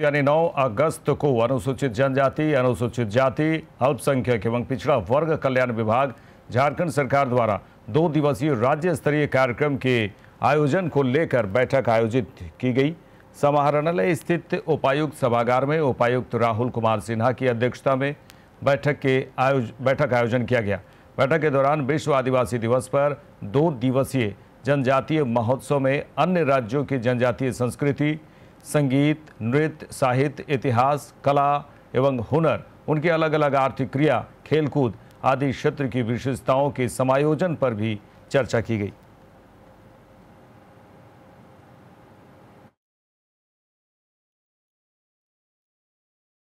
यानी 9 अगस्त को अनुसूचित जनजाति अनुसूचित जाति अल्पसंख्यक एवं पिछड़ा वर्ग कल्याण विभाग झारखंड सरकार द्वारा दो दिवसीय राज्य स्तरीय कार्यक्रम के आयोजन को लेकर बैठक आयोजित की गई समाहरणालय स्थित उपायुक्त सभागार में उपायुक्त राहुल कुमार सिन्हा की अध्यक्षता में बैठक के आयोज बैठक आयोजन किया गया बैठक के दौरान विश्व आदिवासी दिवस पर दो दिवसीय जनजातीय महोत्सव में अन्य राज्यों की जनजातीय संस्कृति संगीत नृत्य साहित्य इतिहास कला एवं हुनर उनके अलग अलग आर्थिक क्रिया खेलकूद आदि क्षेत्र की विशेषताओं के समायोजन पर भी चर्चा की गई